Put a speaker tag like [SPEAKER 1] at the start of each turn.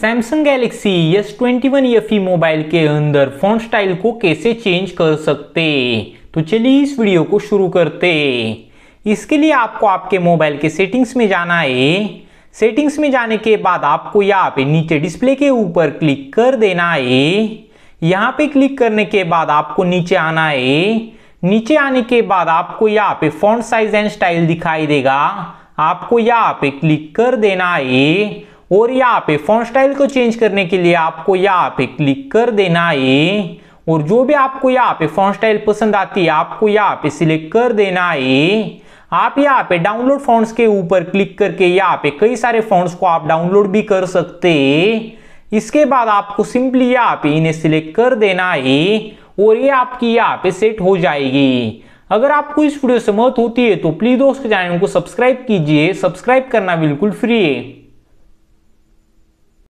[SPEAKER 1] Samsung Galaxy S twenty one F mobile के अंदर font style को कैसे चेंज कर सकते तो चलिए इस वीडियो को शुरू करते इसके लिए आपको आपके मोबाइल के सेटिंग्स में जाना है सेटिंग्स में जाने के बाद आपको यहाँ पे नीचे डिस्प्ले के ऊपर क्लिक कर देना है यहाँ पे क्लिक करने के बाद आपको नीचे आना है नीचे आने के बाद आपको यहाँ पे फोन साइज एंड स्टाइल दिखाई देगा आपको यहाँ पे क्लिक कर देना है और यहाँ पे फोन स्टाइल को चेंज करने के लिए आपको यहाँ पे क्लिक कर देना है और जो भी आपको यहाँ पे फोन स्टाइल पसंद आती है आपको यहाँ पे सिलेक्ट कर देना है आप यहाँ पे डाउनलोड फोन के ऊपर क्लिक करके यहाँ पे कई सारे फोन को आप डाउनलोड भी कर सकते इसके बाद आपको सिंपली यहाँ पे इन्हें सिलेक्ट कर देना है और ये आपकी यहाँ पे सेट हो जाएगी अगर आपको इस वीडियो से मत होती है तो प्लीज दोस्त चैनल को सब्सक्राइब कीजिए सब्सक्राइब करना बिल्कुल फ्री है